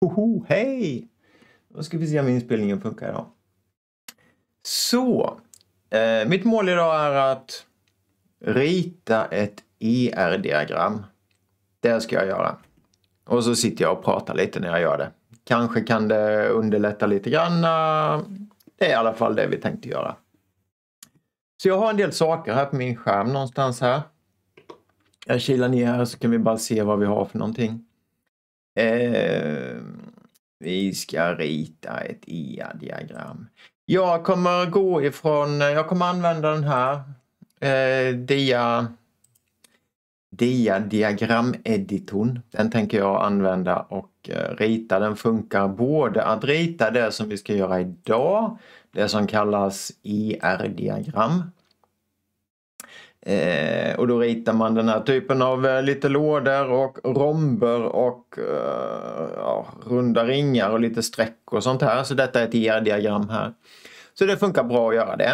Hoho, hej! Då ska vi se om inspelningen funkar idag. Så, eh, mitt mål idag är att rita ett ER-diagram. Det ska jag göra. Och så sitter jag och pratar lite när jag gör det. Kanske kan det underlätta lite grann. Det är i alla fall det vi tänkte göra. Så jag har en del saker här på min skärm någonstans här. Jag kilar ner här så kan vi bara se vad vi har för någonting. Eh, vi ska rita ett IA-diagram. Jag kommer gå ifrån, jag kommer använda den här eh, dia, dia diagrameditorn. Den tänker jag använda och eh, rita. Den funkar både att rita det som vi ska göra idag, det som kallas IR-diagram e Eh, och då ritar man den här typen av eh, lite lådor och romber och eh, ja, runda ringar och lite streck och sånt här. Så detta är ett IR-diagram e här. Så det funkar bra att göra det.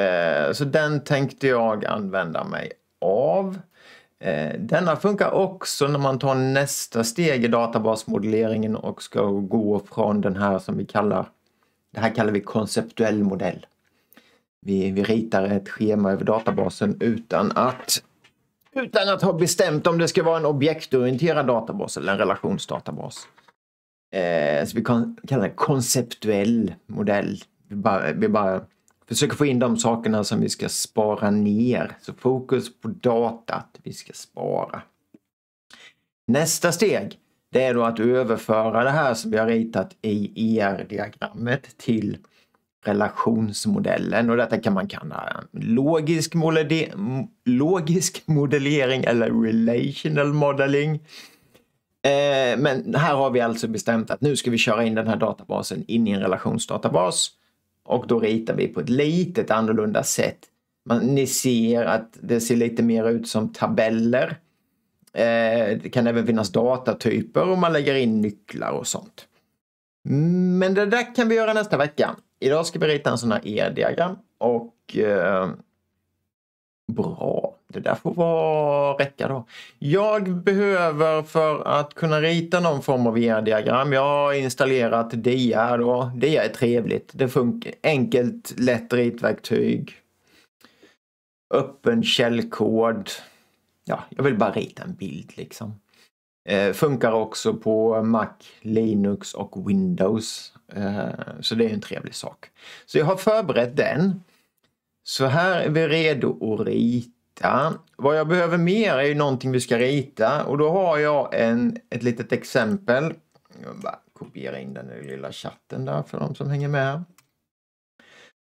Eh, så den tänkte jag använda mig av. Eh, denna funkar också när man tar nästa steg i databasmodelleringen och ska gå från den här som vi kallar, det här kallar vi konceptuell modell. Vi, vi ritar ett schema över databasen utan att utan att ha bestämt om det ska vara en objektorienterad databas eller en relationsdatabas. Eh, så vi kan kalla det konceptuell modell. Vi bara, vi bara försöker få in de sakerna som vi ska spara ner. Så fokus på datat vi ska spara. Nästa steg det är då att överföra det här som vi har ritat i ER-diagrammet till relationsmodellen och detta kan man kalla logisk, logisk modellering eller relational modeling. Eh, men här har vi alltså bestämt att nu ska vi köra in den här databasen in i en relationsdatabas och då ritar vi på ett litet annorlunda sätt. ni ser att det ser lite mer ut som tabeller. Eh, det kan även finnas datatyper och man lägger in nycklar och sånt. Men det där kan vi göra nästa vecka. Idag ska vi rita en sån här E-diagram och eh, bra, det där får vara räcka då. Jag behöver för att kunna rita någon form av E-diagram, jag har installerat DIA då. DIA är trevligt, det funkar enkelt, lätt ritverktyg. Öppen källkod. Ja, jag vill bara rita en bild liksom. Eh, funkar också på Mac, Linux och Windows. Eh, så det är en trevlig sak. Så jag har förberett den. Så här är vi redo att rita. Vad jag behöver mer är ju någonting vi ska rita och då har jag en, ett litet exempel. Jag bara kopiera in den i lilla chatten där för de som hänger med.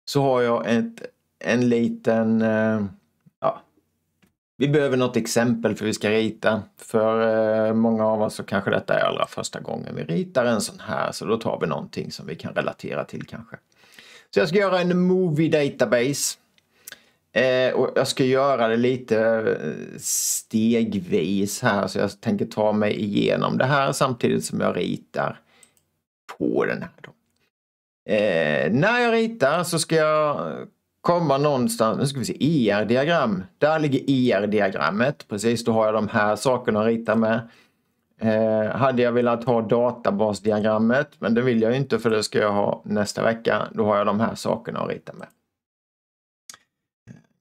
Så har jag ett, en liten eh, vi behöver något exempel för vi ska rita. För eh, många av oss så kanske detta är allra första gången vi ritar en sån här så då tar vi någonting som vi kan relatera till kanske. Så jag ska göra en Movie Database. Eh, och jag ska göra det lite eh, stegvis här så jag tänker ta mig igenom det här samtidigt som jag ritar på den här. Då. när jag ritar så ska jag komma någonstans. Nu ska vi se, IR-diagram. E där ligger IR-diagrammet. E Precis, då har jag de här sakerna att rita med. Eh, hade jag velat ha databasdiagrammet, men det vill jag inte för det ska jag ha nästa vecka. Då har jag de här sakerna att rita med.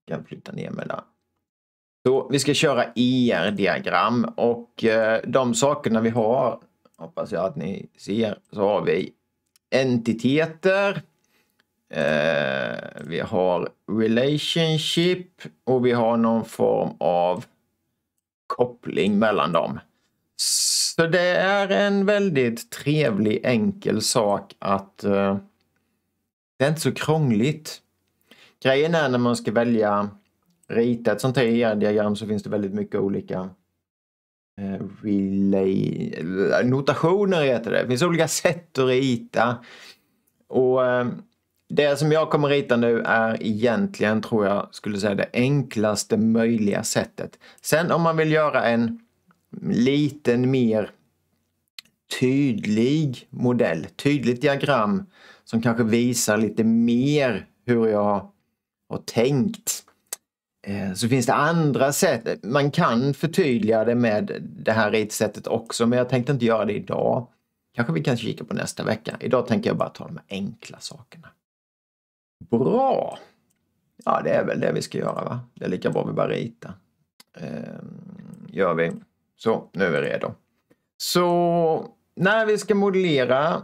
Jag kan flytta ner mig där. Så vi ska köra IR-diagram e och eh, de sakerna vi har, hoppas jag att ni ser, så har vi entiteter, Eh, vi har relationship och vi har någon form av koppling mellan dem. Så det är en väldigt trevlig enkel sak att eh, det är inte så krångligt. Grejen är när man ska välja rita ett sånt här e diagram så finns det väldigt mycket olika eh, relay, notationer heter det. Det finns olika sätt att rita. Och eh, det som jag kommer rita nu är egentligen, tror jag, skulle säga det enklaste möjliga sättet. Sen om man vill göra en liten mer tydlig modell, tydligt diagram som kanske visar lite mer hur jag har tänkt. Eh, så finns det andra sätt. Man kan förtydliga det med det här ritsättet också, men jag tänkte inte göra det idag. Kanske vi kan kika på nästa vecka. Idag tänker jag bara ta de enkla sakerna. Bra! Ja, det är väl det vi ska göra va? Det är lika bra vi bara ritar. Ehm, gör vi. Så, nu är vi redo. Så när vi ska modellera.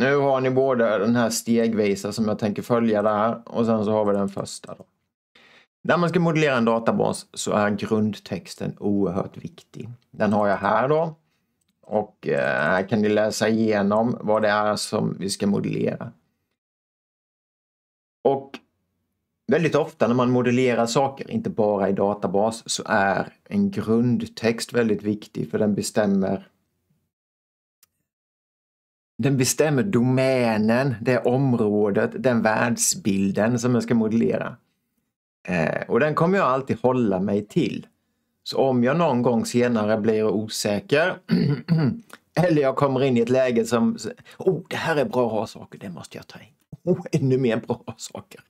Nu har ni både den här stegvisa som jag tänker följa där och sen så har vi den första. Då. När man ska modellera en databas så är grundtexten oerhört viktig. Den har jag här då. Och eh, här kan ni läsa igenom vad det är som vi ska modellera. Och väldigt ofta när man modellerar saker, inte bara i databas, så är en grundtext väldigt viktig för den bestämmer den bestämmer domänen, det området, den världsbilden som jag ska modellera. Eh, och den kommer jag alltid hålla mig till. Så om jag någon gång senare blir osäker eller jag kommer in i ett läge som... Oh, det här är bra att ha saker, det måste jag ta in och ännu mer bra saker.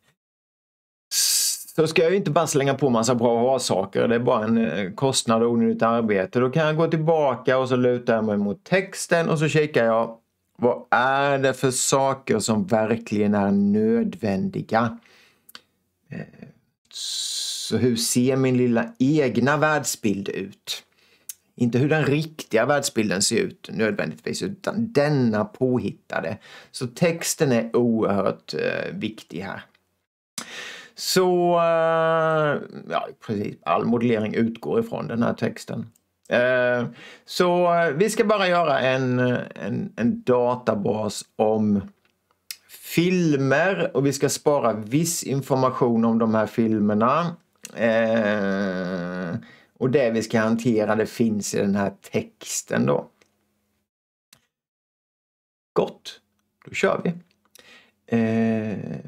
Så ska jag ju inte bara slänga på massa bra saker. Det är bara en eh, kostnad och onödigt arbete. Då kan jag gå tillbaka och så lutar jag mig mot texten och så kikar jag. Vad är det för saker som verkligen är nödvändiga? Eh, så hur ser min lilla egna världsbild ut? Inte hur den riktiga världsbilden ser ut nödvändigtvis, utan denna påhittade. Så texten är oerhört eh, viktig här. Så, eh, ja precis, all modellering utgår ifrån den här texten. Eh, så eh, vi ska bara göra en, eh, en, en databas om filmer och vi ska spara viss information om de här filmerna. Eh, och det vi ska hantera det finns i den här texten då. Gott, då kör vi. Eh,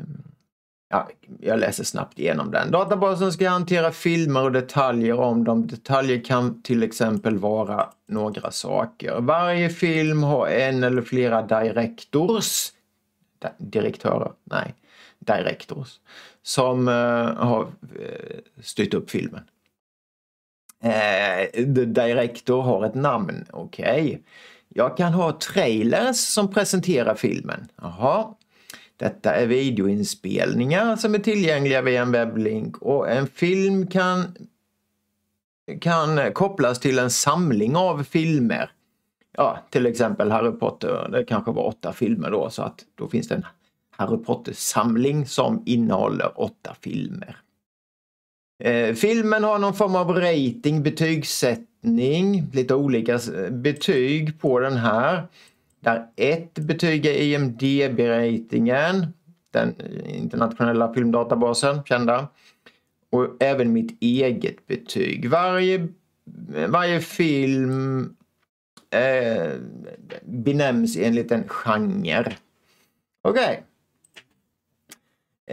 ja, jag läser snabbt igenom den. Databasen ska hantera filmer och detaljer om dem. Detaljer kan till exempel vara några saker. Varje film har en eller flera directors. Direktörer? Nej, Directors. Som eh, har eh, styrt upp filmen. Eh, the Director har ett namn, okej. Okay. Jag kan ha trailers som presenterar filmen. Jaha. Detta är videoinspelningar som är tillgängliga via en webblink och en film kan, kan kopplas till en samling av filmer. Ja, till exempel Harry Potter, det kanske var åtta filmer då så att då finns det en Harry Potter-samling som innehåller åtta filmer. Eh, filmen har någon form av rating, betygssättning, lite olika eh, betyg på den här. Där ett betyg är IMDB-ratingen, den eh, internationella filmdatabasen, kända. Och även mitt eget betyg. Varje, varje film eh, benämns enligt en genre. Okej. Okay.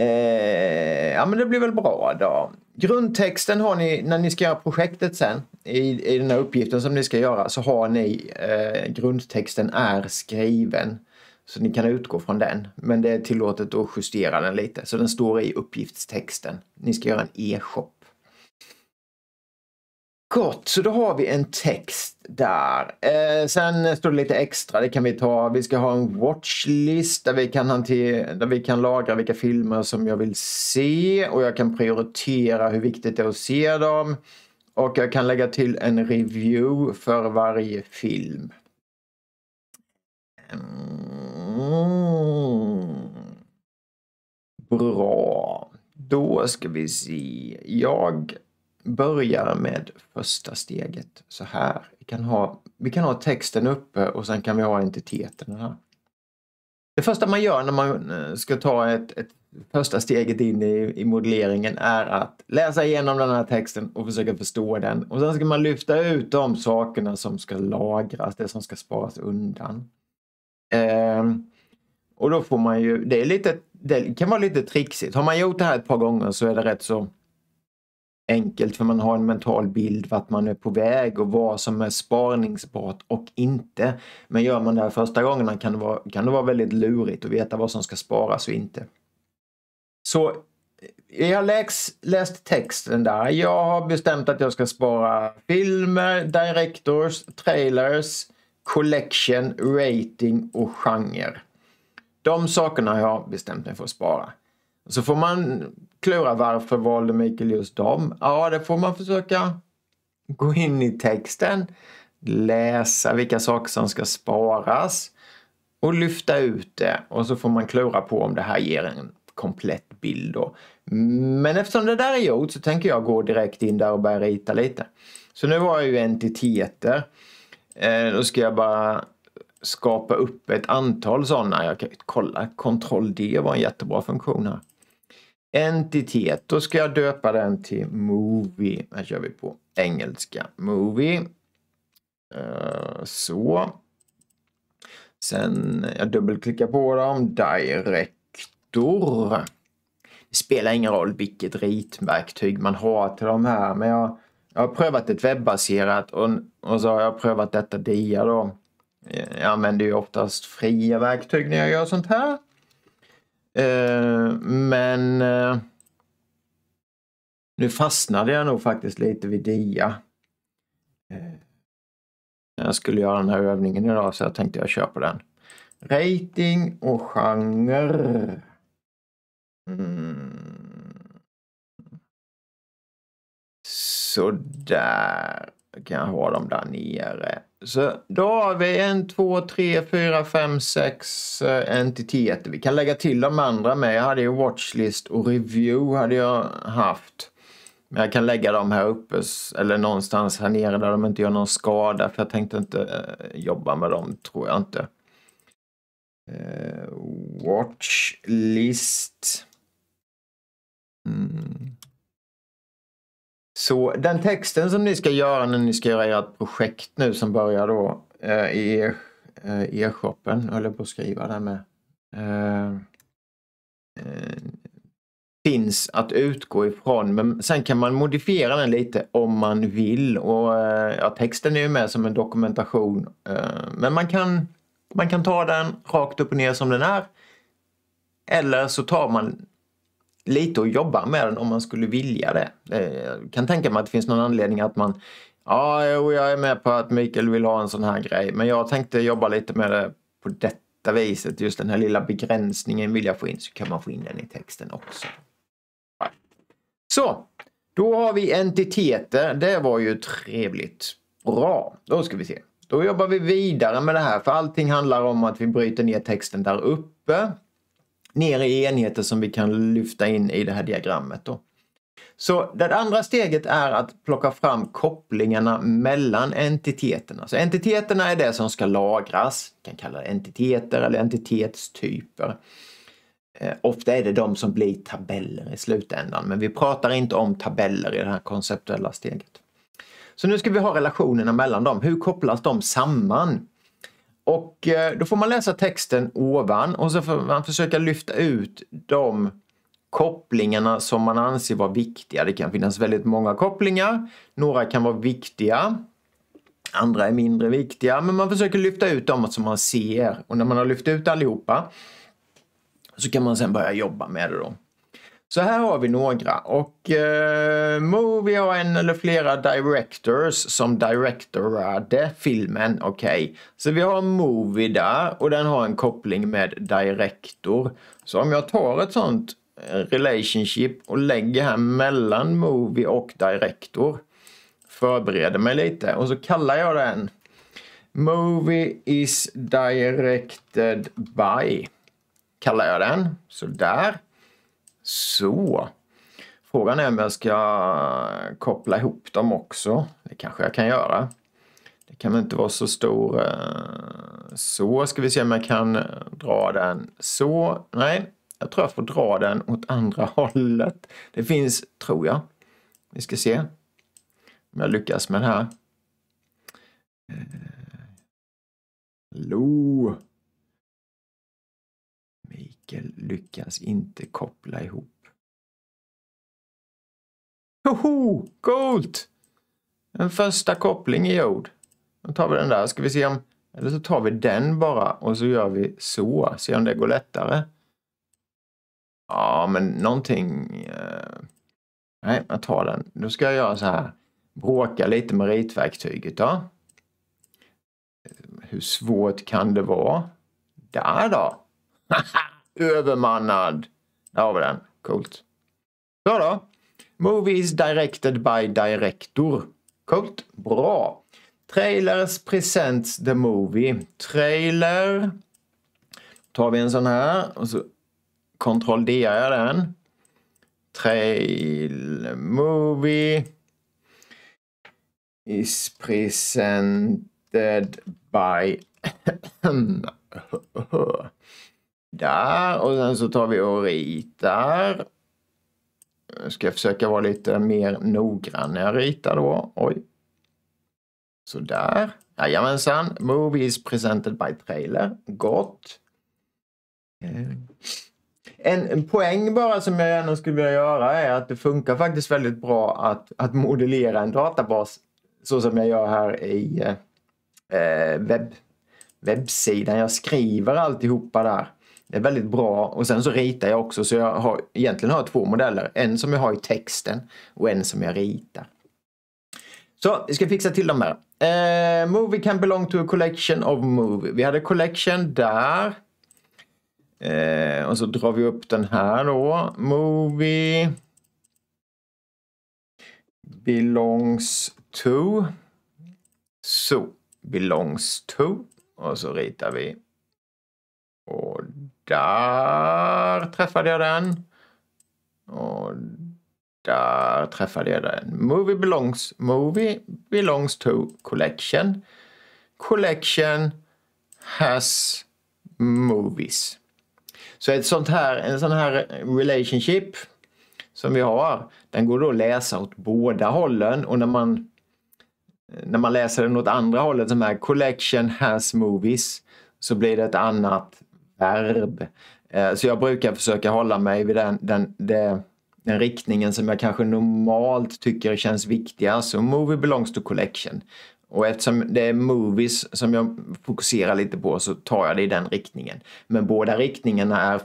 Eh, ja men det blir väl bra då. Grundtexten har ni när ni ska göra projektet sen i, i den här uppgiften som ni ska göra så har ni eh, grundtexten är skriven. Så ni kan utgå från den. Men det är tillåtet att justera den lite så den står i uppgiftstexten. Ni ska göra en e-shop. Gott, så då har vi en text där. Eh, sen står det lite extra, det kan vi ta. Vi ska ha en watchlist där vi kan, hantera, där vi kan lagra vilka filmer som jag vill se och jag kan prioritera hur viktigt det är att se dem. Och jag kan lägga till en review för varje film. Mm. Bra. Då ska vi se. Jag börjar med första steget så här. Vi kan ha, vi kan ha texten uppe och sen kan vi ha entiteterna här. Det första man gör när man eh, ska ta ett, ett första steget in i, i modelleringen är att läsa igenom den här texten och försöka förstå den. Och sen ska man lyfta ut de sakerna som ska lagras, det som ska sparas undan. Ehm, och då får man ju, det, är lite, det kan vara lite trixigt. Har man gjort det här ett par gånger så är det rätt så enkelt för man har en mental bild vart man är på väg och vad som är sparningsbart och inte. Men gör man det här första gångerna kan det vara, kan det vara väldigt lurigt att veta vad som ska sparas och inte. Så eh, jag läs, läst texten där. Jag har bestämt att jag ska spara filmer, directors, trailers, collection, rating och genre. De sakerna har jag bestämt mig för att spara. Så får man klura varför valde Mikael just dem? Ja, det får man försöka gå in i texten, läsa vilka saker som ska sparas och lyfta ut det. Och så får man klura på om det här ger en komplett bild då. Men eftersom det där är gjort så tänker jag gå direkt in där och börja rita lite. Så nu har jag ju entiteter. Eh, då ska jag bara skapa upp ett antal sådana. Jag kan kolla, Ctrl D var en jättebra funktion här entitet. Då ska jag döpa den till Movie. Här kör vi på engelska. Movie. Eh, så. Sen jag dubbelklickar på dem. Director. Det spelar ingen roll vilket ritverktyg man har till de här men jag, jag har prövat ett webbaserat och, och så har jag prövat detta DIA då. Jag använder ju oftast fria verktyg när jag gör sånt här. Eh, men eh, nu fastnade jag nog faktiskt lite vid dia. Eh, jag skulle göra den här övningen idag så jag tänkte jag kör på den. Rating och genre. Mm. Sådär. Kan jag ha dem där nere. Så då har vi en, två, tre, fyra, fem, sex eh, entiteter. Vi kan lägga till de andra med. Jag hade ju watchlist och review hade jag haft. Men jag kan lägga dem här uppe eller någonstans här nere där de inte gör någon skada för jag tänkte inte eh, jobba med dem, tror jag inte. Eh, watchlist. Mm. Så den texten som ni ska göra när ni ska göra ert projekt nu som börjar då eh, i eh, e-shoppen, höll jag på att skriva där med. Eh, eh, finns att utgå ifrån men sen kan man modifiera den lite om man vill och ja, texten är ju med som en dokumentation. Men man kan, man kan ta den rakt upp och ner som den är. Eller så tar man lite att jobba med den om man skulle vilja det. Jag eh, kan tänka mig att det finns någon anledning att man Ja, jag är med på att Mikael vill ha en sån här grej, men jag tänkte jobba lite med det på detta viset. Just den här lilla begränsningen vill jag få in, så kan man få in den i texten också. Så, då har vi entiteter. Det var ju trevligt. Bra, då ska vi se. Då jobbar vi vidare med det här, för allting handlar om att vi bryter ner texten där uppe ner i enheter som vi kan lyfta in i det här diagrammet. Då. Så det andra steget är att plocka fram kopplingarna mellan entiteterna. Så entiteterna är det som ska lagras. Vi kan kalla det entiteter eller entitetstyper. Eh, ofta är det de som blir tabeller i slutändan, men vi pratar inte om tabeller i det här konceptuella steget. Så nu ska vi ha relationerna mellan dem. Hur kopplas de samman? Och eh, då får man läsa texten ovan och så får man försöka lyfta ut de kopplingarna som man anser vara viktiga. Det kan finnas väldigt många kopplingar. Några kan vara viktiga. Andra är mindre viktiga, men man försöker lyfta ut dem som man ser. Och när man har lyft ut allihopa så kan man sen börja jobba med det då. Så här har vi några och eh, Movie har en eller flera directors som directorade filmen. Okej, okay. så vi har Movie där och den har en koppling med director. Så om jag tar ett sånt eh, relationship och lägger här mellan Movie och director. Förbereder mig lite och så kallar jag den Movie is directed by. Kallar jag den. sådär. Så. Frågan är om jag ska koppla ihop dem också. Det kanske jag kan göra. Det kan väl inte vara så stor... Eh, så ska vi se om jag kan eh, dra den så. Nej, jag tror jag får dra den åt andra hållet. Det finns, tror jag. Vi ska se om jag lyckas med det här. Eh, Hallå! Mikael lyckas inte koppla ihop. Hoho! Coolt! En första koppling är gjord. Då tar vi den där. Ska vi se om... Eller så tar vi den bara och så gör vi så. Se om det går lättare. Ja, men någonting... Eh, nej, jag tar den. Då ska jag göra så här. Bråka lite med ritverktyget då. Hur svårt kan det vara? Där då! Övermannad! Där har vi den. Coolt. Så då. Movies directed by director. Coolt. Bra. Trailers presents the movie. Trailer. tar vi en sån här och så kontroll D jag den. Trail movie is presented by där och sen så tar vi och ritar. Nu ska jag försöka vara lite mer noggrann när jag ritar då. Oj. Sådär. Jajamensan. Movies presented by trailer. Gott. Eh. En poäng bara som jag gärna skulle vilja göra är att det funkar faktiskt väldigt bra att, att modellera en databas så som jag gör här i eh, eh webb, webbsidan. Jag skriver alltihopa där. Det är väldigt bra och sen så ritar jag också så jag har egentligen har två modeller. En som jag har i texten och en som jag ritar. Så vi ska fixa till dem här. Eh, movie can belong to a collection of movie. Vi hade collection där. Eh, och så drar vi upp den här då. Movie belongs to. Så, belongs to. Och så ritar vi där träffade jag den. Och där träffade jag den. Movie belongs, movie belongs to collection. Collection has movies. Så ett sånt här, en sån här relationship som vi har, den går då att läsa åt båda hållen och när man, när man läser den åt andra hållet, som här collection has movies, så blir det ett annat verb. Eh, så jag brukar försöka hålla mig vid den, den, den, den riktningen som jag kanske normalt tycker känns viktigast. Så movie belongs to collection. Och eftersom det är movies som jag fokuserar lite på så tar jag det i den riktningen. Men båda riktningarna är,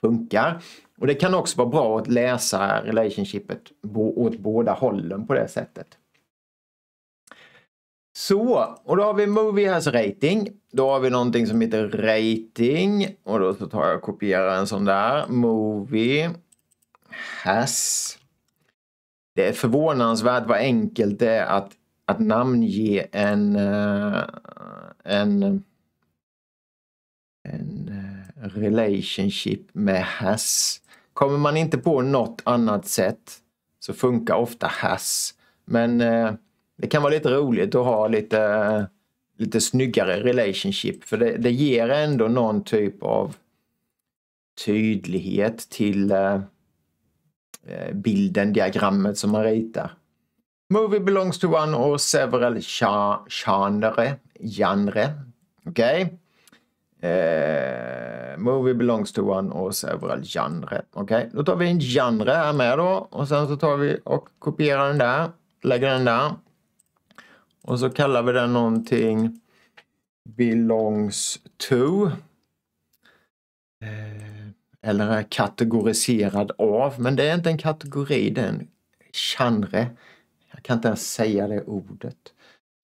funkar. Och det kan också vara bra att läsa relationshipet åt båda hållen på det sättet. Så, och då har vi Movie has Rating. Då har vi någonting som heter Rating. Och då så tar jag och kopierar en sån där. Movie Has. Det är förvånansvärt vad enkelt det är att, att namnge en, eh, en, en eh, relationship med has. Kommer man inte på något annat sätt så funkar ofta has. Men eh, det kan vara lite roligt att ha lite, lite snyggare relationship. För det, det ger ändå någon typ av tydlighet till eh, eh bilden, diagrammet som man ritar. Movie belongs to one or several genre. genre. Okej. Okay. Eh, movie belongs to one or several genre. Okej, okay. då tar vi en genre här med då och sen så tar vi och kopierar den där, lägger den där. Och så kallar vi den någonting belongs to. Eh, eller är kategoriserad av, men det är inte en kategori, det är en genre. Jag kan inte ens säga det ordet.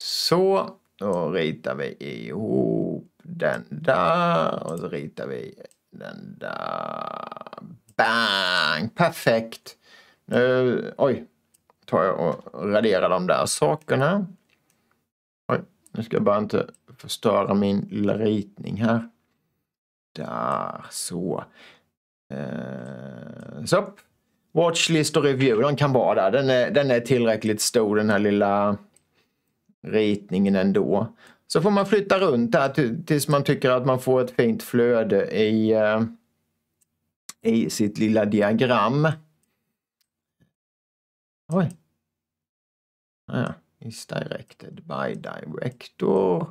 Så, då ritar vi ihop den där och så ritar vi den där. Bang! Perfekt! Nu, oj, tar jag och raderar de där sakerna. Nu ska jag bara inte förstöra min lilla ritning här. Där, så. Eh, så. Watchlist och review, den kan vara där. Den är, den är tillräckligt stor den här lilla ritningen ändå. Så får man flytta runt där tills man tycker att man får ett fint flöde i, eh, i sitt lilla diagram. Oj. Ah, ja. Is directed by director.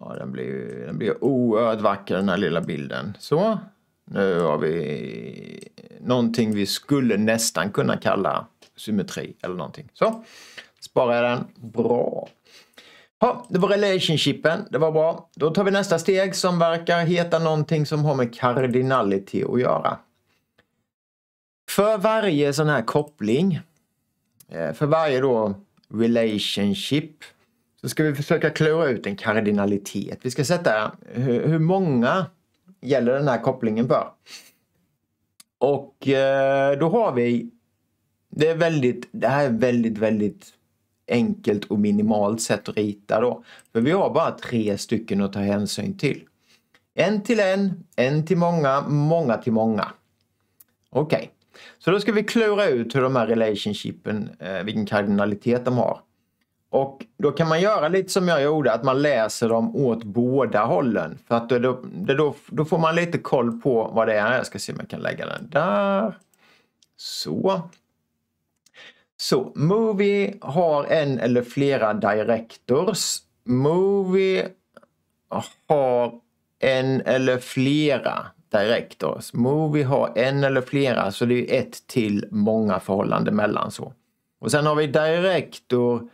Ja, den blir, den blir oerhört vacker den här lilla bilden. Så. Nu har vi någonting vi skulle nästan kunna kalla symmetri eller någonting. Så. Sparar jag den. Bra. Ja, det var relationshipen. Det var bra. Då tar vi nästa steg som verkar heta någonting som har med cardinality att göra. För varje sån här koppling, eh, för varje då relationship. Så ska vi försöka klura ut en kardinalitet. Vi ska sätta hur, hur många gäller den här kopplingen för. Och eh, då har vi... Det, är väldigt, det här är väldigt, väldigt enkelt och minimalt sätt att rita då. För vi har bara tre stycken att ta hänsyn till. En till en, en till många, många till många. Okej, okay. Så då ska vi klura ut hur de här relationshipen, eh, vilken kardinalitet de har. Och då kan man göra lite som jag gjorde, att man läser dem åt båda hållen. För att då, då, då får man lite koll på vad det är. Jag ska se om jag kan lägga den där. Så. Så, Movie har en eller flera directors. Movie har en eller flera. Directors. Movie har en eller flera så det är ett till många förhållande mellan så. Och sen har vi Director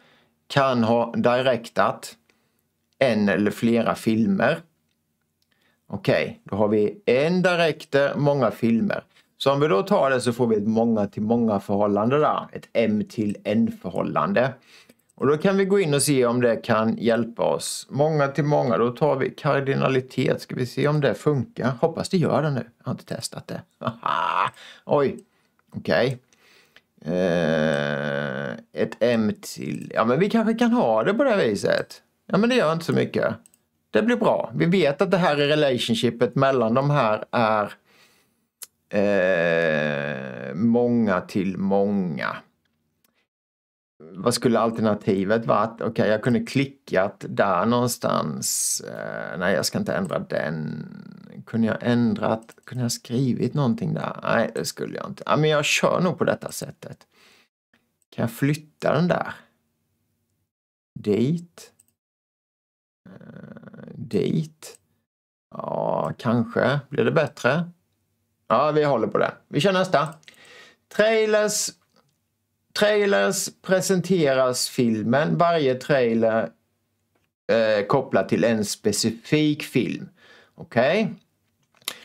kan ha direktat en eller flera filmer. Okej, okay, då har vi en director, många filmer. Så om vi då tar det så får vi ett många till många förhållande där. Ett M till N förhållande. Och då kan vi gå in och se om det kan hjälpa oss. Många till många, då tar vi kardinalitet. Ska vi se om det funkar? Hoppas det gör det nu. Jag har inte testat det. Aha! Oj, okej. Okay. Eh, ett M till. Ja, men vi kanske kan ha det på det här viset. Ja, men det gör inte så mycket. Det blir bra. Vi vet att det här relationshipet mellan de här är eh, många till många vad skulle alternativet varit? Okej, okay, jag kunde klickat där någonstans. Eh, nej, jag ska inte ändra den. Kunde jag ändrat? Kunde jag skrivit någonting där? Nej, det skulle jag inte. Ja, men jag kör nog på detta sättet. Kan jag flytta den där? Dit? Eh, dit? Ja, kanske blir det bättre. Ja, vi håller på det. Vi kör nästa. Trailers trailers presenteras filmen. Varje trailer eh, kopplad till en specifik film. Okej, okay.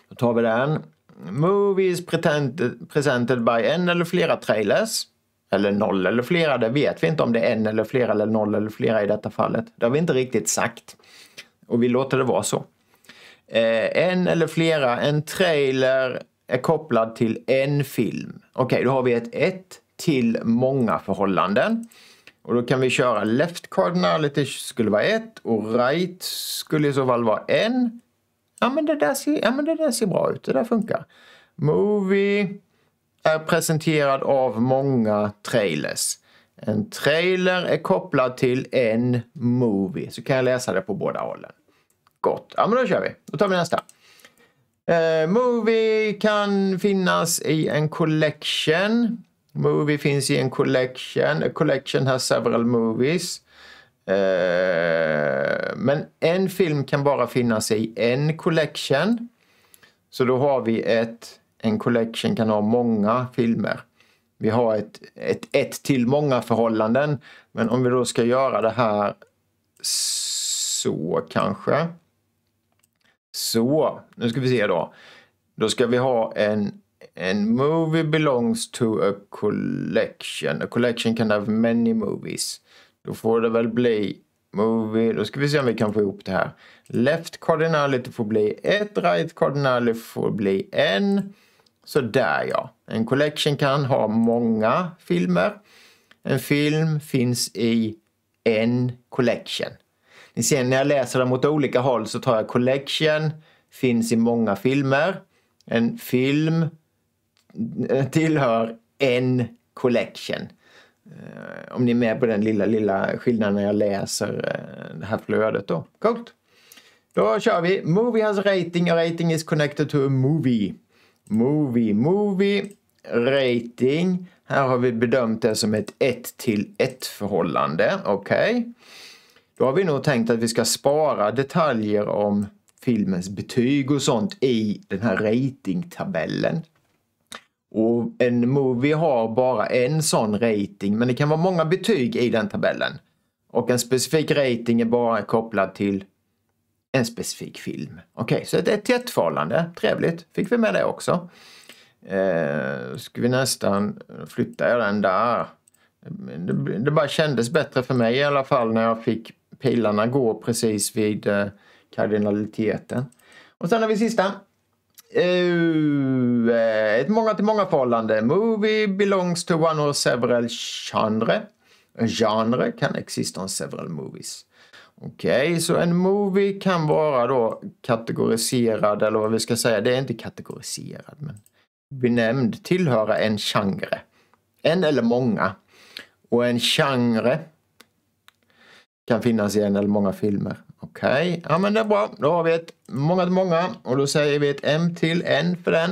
då tar vi den. Movies presented, presented by en eller flera trailers. Eller noll eller flera, det vet vi inte om det är en eller flera eller noll eller flera i detta fallet. Det har vi inte riktigt sagt. Och vi låter det vara så. Eh, en eller flera, en trailer är kopplad till en film. Okej, okay, då har vi ett 1, till många förhållanden. Och då kan vi köra left cardinality skulle vara ett och right skulle i så fall vara en. Ja men, det där ser, ja men det där ser bra ut, det där funkar. Movie är presenterad av många trailers. En trailer är kopplad till en movie. Så kan jag läsa det på båda hållen. Gott, ja men då kör vi. Då tar vi nästa. Eh, movie kan finnas i en collection. Movie finns i en collection. A collection has several movies. Eh, men en film kan bara finnas i en collection. Så då har vi ett... En collection kan ha många filmer. Vi har ett, ett, ett till många förhållanden. Men om vi då ska göra det här så kanske. Så, nu ska vi se då. Då ska vi ha en en movie belongs to a collection. A collection can have many movies. Då får det väl bli movie. Då ska vi se om vi kan få ihop det här. Left cardinality får bli ett. Right cardinality får bli en. Så där ja. En collection kan ha många filmer. En film finns i en collection. Ni ser när jag läser den mot olika håll så tar jag collection, finns i många filmer. En film tillhör en collection. Eh, om ni är med på den lilla, lilla skillnaden när jag läser eh, det här flödet då. Coolt! Då kör vi. Movie has rating. A rating is connected to a movie. Movie, movie, rating. Här har vi bedömt det som ett 1 till 1 förhållande. Okej. Okay. Då har vi nog tänkt att vi ska spara detaljer om filmens betyg och sånt i den här ratingtabellen. Och en movie har bara en sån rating men det kan vara många betyg i den tabellen. Och en specifik rating är bara kopplad till en specifik film. Okej, okay, så det är ett förhållande. Trevligt, fick vi med det också. Eh, ska vi nästan... flytta den där. Det, det, bara kändes bättre för mig i alla fall när jag fick pilarna gå precis vid eh, kardinaliteten. Och sen har vi sista. Uh, ett många till många förhållande. Movie belongs to one or several genre. A genre can exist on several movies. Okej, okay, så en movie kan vara då kategoriserad eller vad vi ska säga. Det är inte kategoriserad men benämnd tillhöra en genre. En eller många. Och en genre kan finnas i en eller många filmer. Okej, okay. ja men det är bra. Då har vi ett många till många och då säger vi ett M till N för den.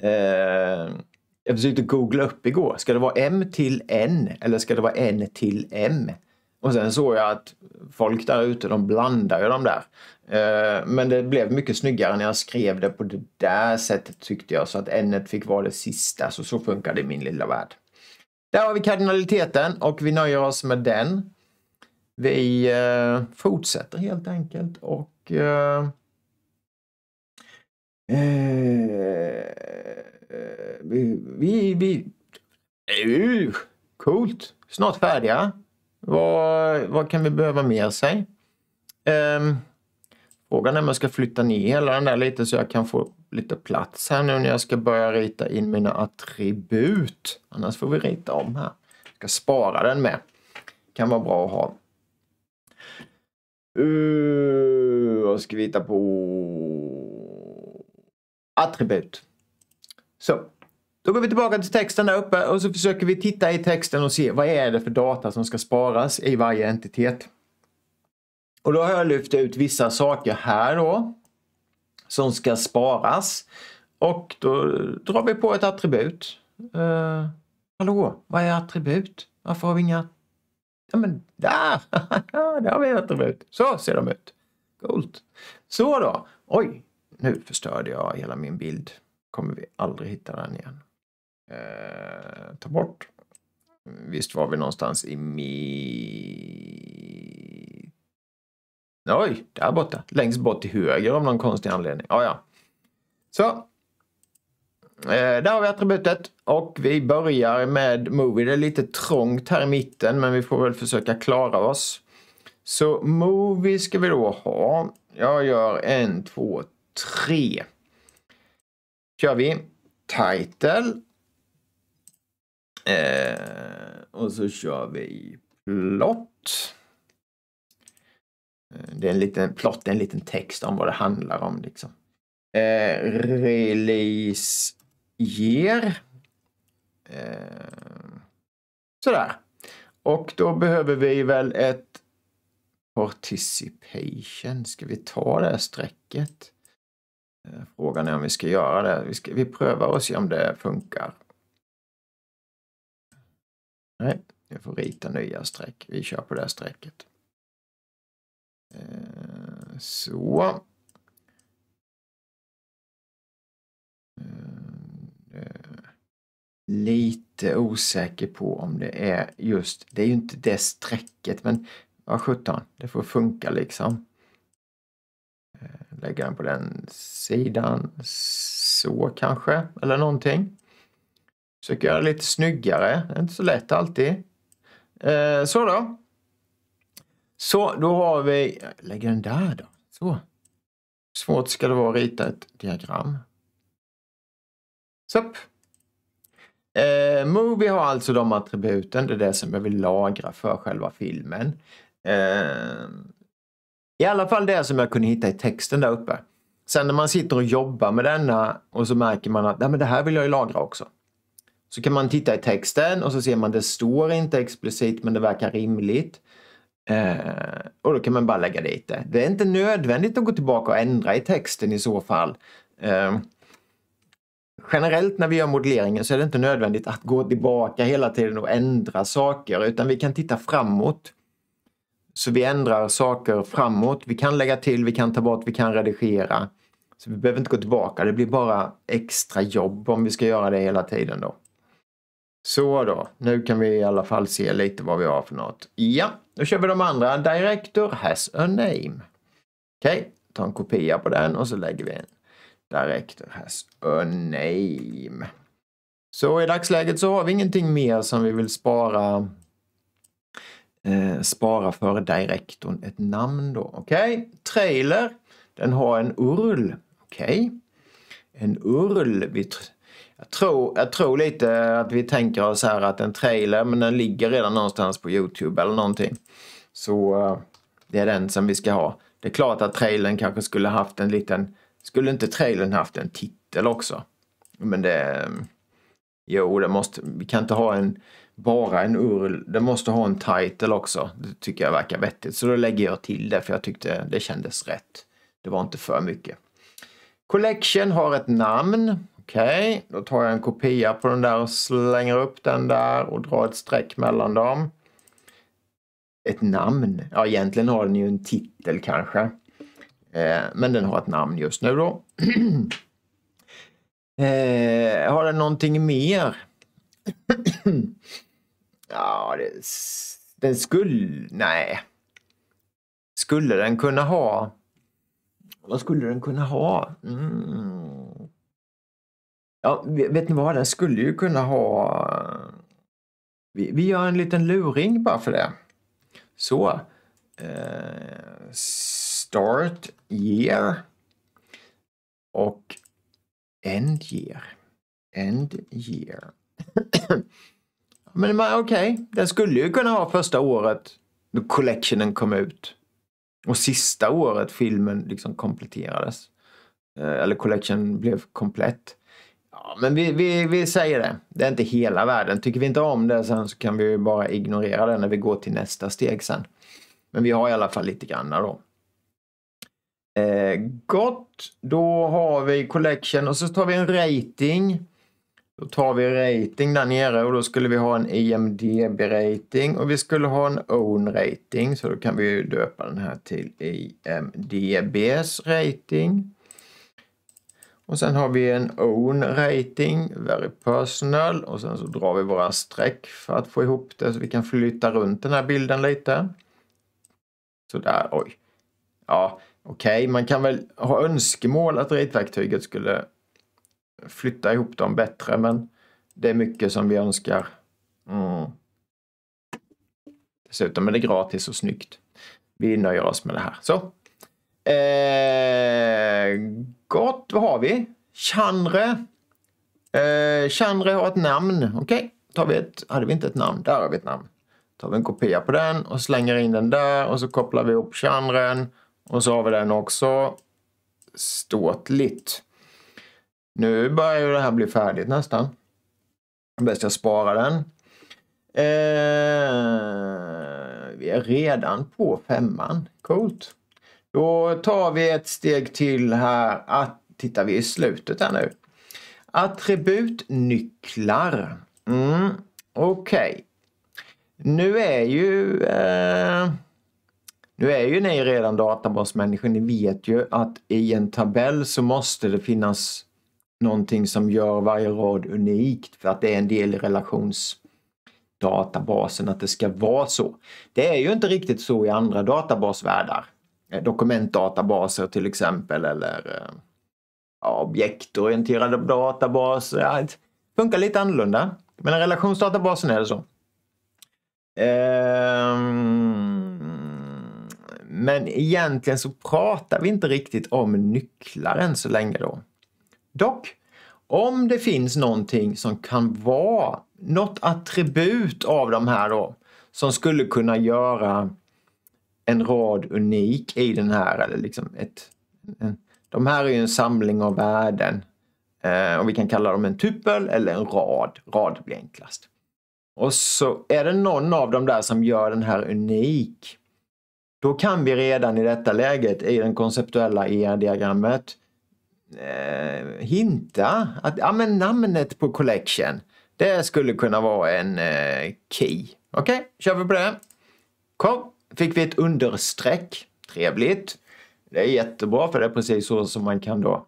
Eh, jag försökte googla upp igår. Ska det vara M till N eller ska det vara N till M? Och sen såg jag att folk där ute de blandar ju de där. Eh, men det blev mycket snyggare när jag skrev det på det där sättet tyckte jag. Så att N fick vara det sista. Så så funkar det i min lilla värld. Där har vi kardinaliteten och vi nöjer oss med den. Vi eh, fortsätter helt enkelt och eh, eh, vi, vi, vi uh, coolt! Snart färdiga. Vad, kan vi behöva mer sig? Um, ehm, frågan är om jag ska flytta ner hela den där lite så jag kan få lite plats här nu när jag ska börja rita in mina attribut. Annars får vi rita om här. Jag ska spara den med. Kan vara bra att ha. Uh, vad ska vi hitta på? Attribut. Så. Då går vi tillbaka till texten där uppe och så försöker vi titta i texten och se vad är det för data som ska sparas i varje entitet. Och då har jag lyft ut vissa saker här då som ska sparas. Och då drar vi på ett attribut. Uh, hallå, vad är attribut? Varför har vi inga Ja, men där! där har vi hört dem ut. Så ser de ut. Coolt. Så då. Oj, nu förstörde jag hela min bild. Kommer vi aldrig hitta den igen. Eh, ta bort. Visst var vi någonstans i mi... Oj, där borta. Längst bort till höger av någon konstig anledning. Ah, ja. Så, Eh, där har vi attributet och vi börjar med Movie. Det är lite trångt här i mitten men vi får väl försöka klara oss. Så Movie ska vi då ha. Jag gör en, två, tre. Kör vi. Title. Eh, och så kör vi plott. Eh, det är en liten plott, en liten text om vad det handlar om. Liksom. Eh, release ger. Eh, sådär. Och då behöver vi väl ett participation. Ska vi ta det här strecket? Eh, frågan är om vi ska göra det. Vi, ska, vi prövar och ser om det funkar. Nej, jag får rita nya streck. Vi kör på det här strecket. Eh, så. Eh, lite osäker på om det är just, det är ju inte det strecket men vad sjutton, det får funka liksom. Eh, lägga den på den sidan så kanske, eller någonting. Försöker göra det lite snyggare, det är inte så lätt alltid. Eh, så då. Så då har vi, lägger den där då. Så. Svårt ska det vara att rita ett diagram. Stopp! Eh, movie har alltså de attributen, det är det som jag vill lagra för själva filmen. Eh, I alla fall det som jag kunde hitta i texten där uppe. Sen när man sitter och jobbar med denna och så märker man att Nej, men det här vill jag ju lagra också. Så kan man titta i texten och så ser man att det står inte explicit men det verkar rimligt. Eh, och då kan man bara lägga dit det. Det är inte nödvändigt att gå tillbaka och ändra i texten i så fall. Eh, generellt när vi gör modelleringen så är det inte nödvändigt att gå tillbaka hela tiden och ändra saker utan vi kan titta framåt. Så vi ändrar saker framåt. Vi kan lägga till, vi kan ta bort, vi kan redigera. Så vi behöver inte gå tillbaka. Det blir bara extra jobb om vi ska göra det hela tiden då. Så då, nu kan vi i alla fall se lite vad vi har för något. Ja, då kör vi de andra. Director has a name. Okej, okay, ta en kopia på den och så lägger vi en director has a name. Så i dagsläget så har vi ingenting mer som vi vill spara eh, spara för direktorn ett namn då. Okej, okay. trailer. Den har en URL. Okej. Okay. En URL. Vi jag, tror, jag tror lite att vi tänker oss här att en trailer, men den ligger redan någonstans på Youtube eller någonting. Så eh, det är den som vi ska ha. Det är klart att trailern kanske skulle haft en liten skulle inte trailern haft en titel också? Men det... Ehm, jo, det måste, vi kan inte ha en, bara en URL. Det måste ha en titel också. Det tycker jag verkar vettigt. Så då lägger jag till det för jag tyckte det kändes rätt. Det var inte för mycket. Collection har ett namn. Okej, okay. då tar jag en kopia på den där och slänger upp den där och drar ett streck mellan dem. Ett namn. Ja, egentligen har den ju en titel kanske. Eh, men den har ett namn just nu då. Eh, har den någonting mer? ja, det, den skulle... Nej. Skulle den kunna ha... Vad skulle den kunna ha? Mm. Ja, vet ni vad? Den skulle ju kunna ha... Vi, vi gör en liten luring bara för det. Så. Eh, start year och end year. End year. Men okej, okay. den skulle ju kunna ha första året då collectionen kom ut. Och sista året filmen liksom kompletterades. Eh, eller collection blev komplett. Ja, men vi, vi, vi säger det. Det är inte hela världen. Tycker vi inte om det sen så kan vi bara ignorera det när vi går till nästa steg sen. Men vi har i alla fall lite grann då. Eh, gott, då har vi collection och så tar vi en rating. Då tar vi rating där nere och då skulle vi ha en IMDB-rating e och vi skulle ha en OWN-rating så då kan vi döpa den här till IMDBs e rating. Och sen har vi en OWN rating, Very Personal och sen så drar vi våra streck för att få ihop det så vi kan flytta runt den här bilden lite. Sådär, oj. Ja, Okej, okay, man kan väl ha önskemål att ritverktyget skulle flytta ihop dem bättre men det är mycket som vi önskar. Mm. Dessutom är det gratis och snyggt. Vi nöjer oss med det här. Så. Eh, gott, vad har vi? Chandre. Eh, Chandre har ett namn. Okej, okay. tar vi ett, hade vi inte ett namn? Där har vi ett namn. Tar vi en kopia på den och slänger in den där och så kopplar vi ihop Chandren. Och så har vi den också ståtligt. Nu börjar ju det här bli färdigt nästan. Bäst jag sparar den. Eh, vi är redan på femman. Coolt. Då tar vi ett steg till här. Att, tittar vi i slutet här nu. Attributnycklar. Mm, Okej. Okay. Nu är ju... Eh, nu är ju ni redan databasmänniskor. Ni vet ju att i en tabell så måste det finnas någonting som gör varje rad unikt för att det är en del i relationsdatabasen att det ska vara så. Det är ju inte riktigt så i andra databasvärldar. Eh, dokumentdatabaser till exempel eller eh, ja, objektorienterade databaser. Ja, det funkar lite annorlunda. Men i relationsdatabasen är det så. Ehm... Men egentligen så pratar vi inte riktigt om nycklar än så länge då. Dock, om det finns någonting som kan vara något attribut av de här då som skulle kunna göra en rad unik i den här. Eller liksom ett, en, de här är ju en samling av värden. Eh, och vi kan kalla dem en tuppel eller en rad. Rad blir enklast. Och så är det någon av dem där som gör den här unik då kan vi redan i detta läget i det konceptuella ER-diagrammet eh, hinta att ja, men namnet på collection det skulle kunna vara en eh, key. Okej, okay, kör vi på det. Kom, fick vi ett understreck. Trevligt. Det är jättebra för det är precis så som man kan då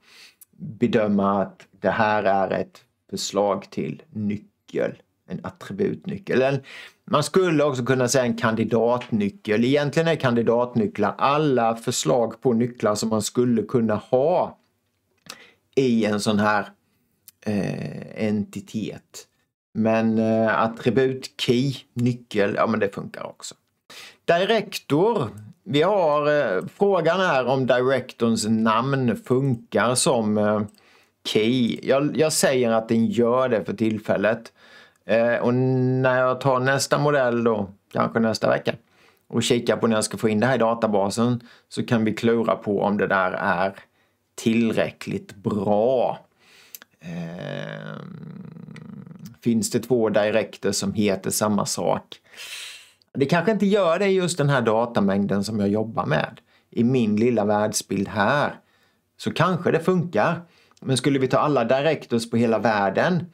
bedöma att det här är ett förslag till nyckel en attributnyckel. En, man skulle också kunna säga en kandidatnyckel. Egentligen är kandidatnycklar alla förslag på nycklar som man skulle kunna ha i en sån här eh, entitet. Men eh, attribut key, nyckel, ja men det funkar också. Direktor. Vi har eh, frågan här om direktorns namn funkar som eh, key. Jag, jag säger att den gör det för tillfället. Eh, och när jag tar nästa modell då, kanske nästa vecka och kikar på när jag ska få in det här i databasen så kan vi klura på om det där är tillräckligt bra. Eh, finns det två direkter som heter samma sak? Det kanske inte gör det i just den här datamängden som jag jobbar med. I min lilla världsbild här så kanske det funkar. Men skulle vi ta alla directors på hela världen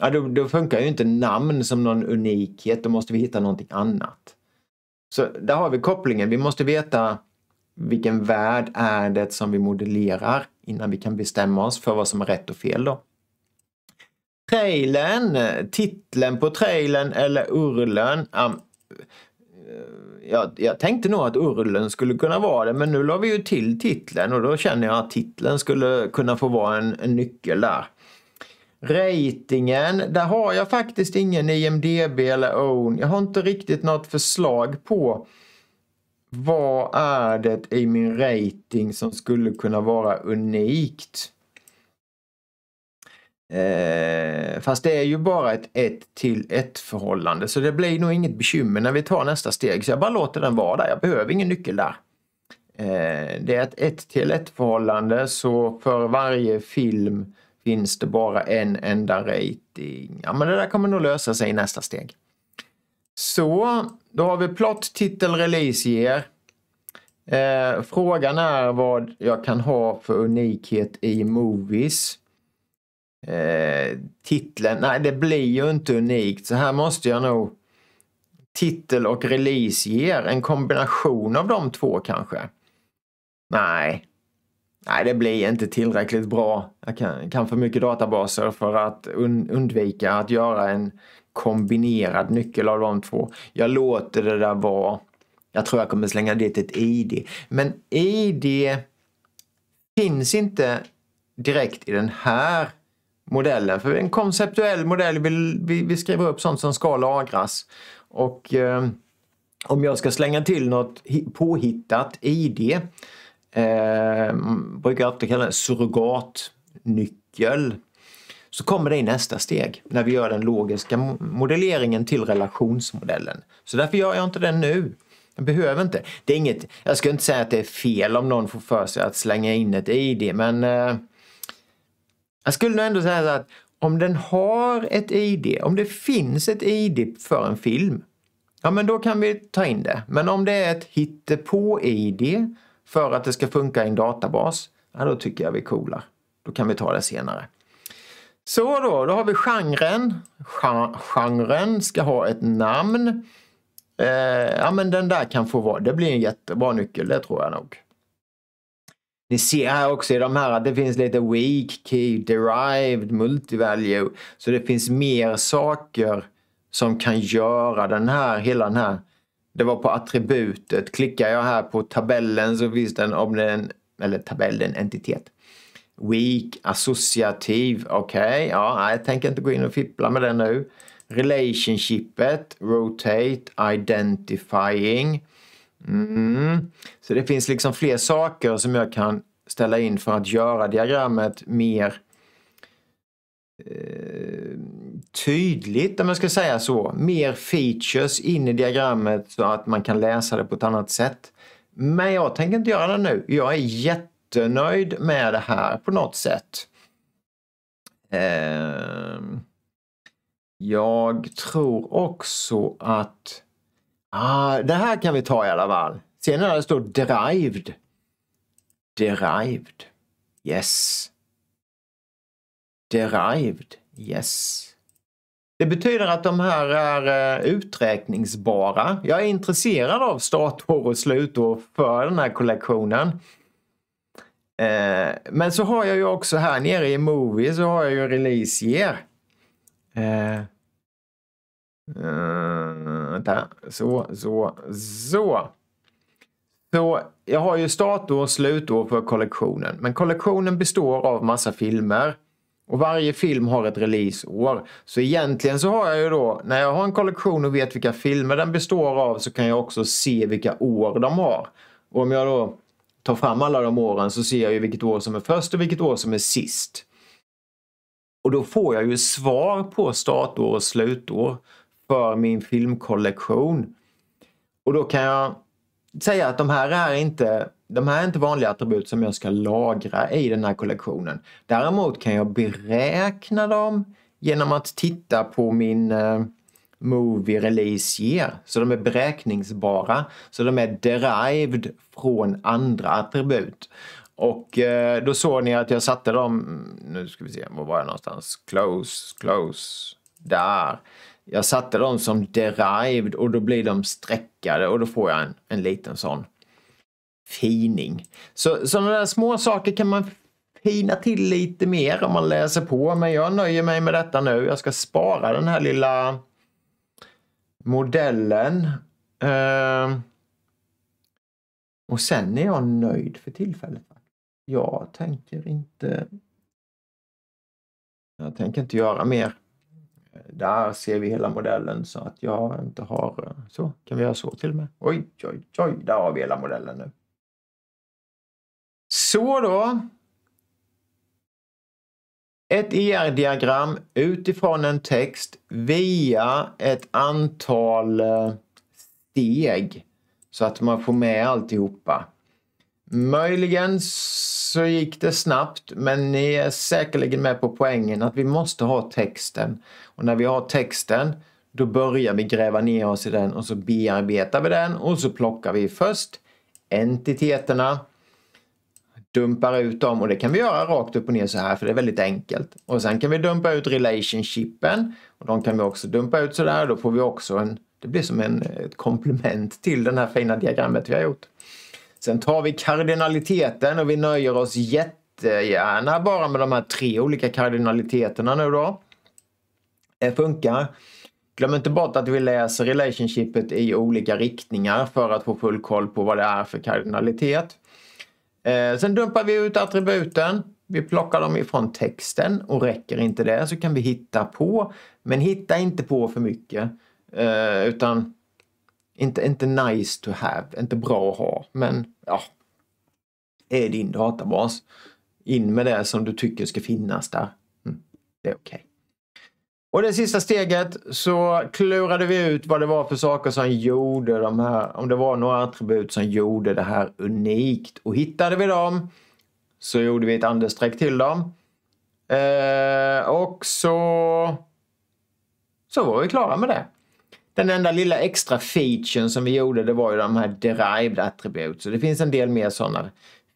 Ja, då, då, funkar ju inte namn som någon unikhet, då måste vi hitta någonting annat. Så där har vi kopplingen, vi måste veta vilken värld är det som vi modellerar innan vi kan bestämma oss för vad som är rätt och fel då. Trailern, titeln på trailern eller urlen. Um, eh, jag, jag, tänkte nog att urlen skulle kunna vara det men nu la vi ju till titeln och då känner jag att titeln skulle kunna få vara en, en nyckel där. Ratingen, där har jag faktiskt ingen IMDB eller OWN. Jag har inte riktigt något förslag på vad är det i min rating som skulle kunna vara unikt? Eh, fast det är ju bara ett 1 till 1 förhållande så det blir nog inget bekymmer när vi tar nästa steg. Så jag bara låter den vara där. Jag behöver ingen nyckel där. Eh, det är ett 1 till 1 förhållande så för varje film finns det bara en enda rating. Ja, men det där kommer nog lösa sig i nästa steg. Så, då har vi plott, titel, release year. Eh, frågan är vad jag kan ha för unikhet i Movies. Eh, titeln, nej det blir ju inte unikt så här måste jag nog titel och release year. en kombination av de två kanske. Nej, nej, det blir inte tillräckligt bra. Jag kan, kan för mycket databaser för att un, undvika att göra en kombinerad nyckel av de två. Jag låter det där vara. Jag tror jag kommer slänga dit ett ID. Men ID finns inte direkt i den här modellen. För en konceptuell modell, vi, vi, vi skriver upp sånt som ska lagras. Och eh, om jag ska slänga till något påhittat ID eh, brukar jag alltid kalla det surrogatnyckel. Så kommer det i nästa steg när vi gör den logiska modelleringen till relationsmodellen. Så därför gör jag inte den nu. Jag behöver inte. Det är inget, jag ska inte säga att det är fel om någon får för sig att slänga in ett ID men eh, jag skulle nog ändå säga att om den har ett ID, om det finns ett ID för en film, ja men då kan vi ta in det. Men om det är ett hittepå-ID för att det ska funka i en databas, ja, då tycker jag vi coolar. Då kan vi ta det senare. Så då, då har vi genren. Genren ska ha ett namn. Eh, ja men den där kan få vara, det blir en jättebra nyckel, det tror jag nog. Ni ser här också i de här att det finns lite weak key, derived, multivalue. Så det finns mer saker som kan göra den här, hela den här det var på attributet. Klickar jag här på tabellen så finns den om den, eller tabellen, entitet. Weak, associativ, okej, okay, ja, jag tänker inte gå in och fippla med den nu. Relationshipet, rotate, identifying. Mm. Så det finns liksom fler saker som jag kan ställa in för att göra diagrammet mer eh, tydligt, om jag ska säga så. Mer features in i diagrammet så att man kan läsa det på ett annat sätt. Men jag tänker inte göra det nu. Jag är jättenöjd med det här på något sätt. Ehm, jag tror också att... Ah, det här kan vi ta i alla fall. Ser ni där det står derived? Derived. Yes. Derived. Yes. Det betyder att de här är eh, uträkningsbara. Jag är intresserad av startår och slutår för den här kollektionen. Eh, men så har jag ju också här nere i Movie så har jag ju release year. Eh, vänta, så, så, så. Så jag har ju startår och slutår för kollektionen. Men kollektionen består av massa filmer. Och varje film har ett releaseår. Så egentligen så har jag ju då, när jag har en kollektion och vet vilka filmer den består av så kan jag också se vilka år de har. Och om jag då tar fram alla de åren så ser jag ju vilket år som är först och vilket år som är sist. Och då får jag ju svar på startår och slutår för min filmkollektion. Och då kan jag säga att de här är inte de här är inte vanliga attribut som jag ska lagra i den här kollektionen. Däremot kan jag beräkna dem genom att titta på min eh, Movie Release Year. Så de är beräkningsbara. Så de är derived från andra attribut. Och eh, då såg ni att jag satte dem, mm, nu ska vi se, var var jag någonstans? Close, close, där. Jag satte dem som derived och då blir de streckade och då får jag en, en liten sån fining. Så sådana där små saker kan man fina till lite mer om man läser på. Men jag nöjer mig med detta nu. Jag ska spara den här lilla modellen. Uh, och sen är jag nöjd för tillfället. Jag tänker inte... Jag tänker inte göra mer. Där ser vi hela modellen så att jag inte har... Så, kan vi göra så till och med? Oj, oj, oj, där har vi hela modellen nu. Så då. Ett IR-diagram utifrån en text via ett antal eh, steg så att man får med alltihopa. Möjligen så gick det snabbt men ni är säkerligen med på poängen att vi måste ha texten. Och när vi har texten då börjar vi gräva ner oss i den och så bearbetar vi den och så plockar vi först entiteterna dumpar ut dem och det kan vi göra rakt upp och ner så här för det är väldigt enkelt. Och sen kan vi dumpa ut relationshipen och de kan vi också dumpa ut så där. Då får vi också en, det blir som en, ett komplement till det här fina diagrammet vi har gjort. Sen tar vi kardinaliteten och vi nöjer oss jättegärna bara med de här tre olika kardinaliteterna nu då. Det funkar. Glöm inte bort att vi läser relationshipet i olika riktningar för att få full koll på vad det är för kardinalitet. Eh, sen dumpar vi ut attributen. Vi plockar dem ifrån texten och räcker inte det så kan vi hitta på. Men hitta inte på för mycket. Eh, utan inte, inte nice to have, inte bra att ha. Men ja, är din databas. In med det som du tycker ska finnas där. Mm, det är okej. Okay. Och det sista steget så klurade vi ut vad det var för saker som gjorde de här, om det var några attribut som gjorde det här unikt. Och hittade vi dem så gjorde vi ett understreck till dem. Eh, och så, så var vi klara med det. Den enda lilla extra featuren som vi gjorde det var ju de här derived attribut. Så det finns en del mer sådana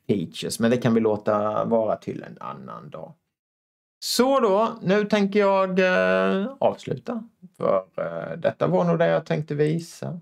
features men det kan vi låta vara till en annan dag. Så då, nu tänker jag eh, avsluta. För eh, detta var nog det jag tänkte visa.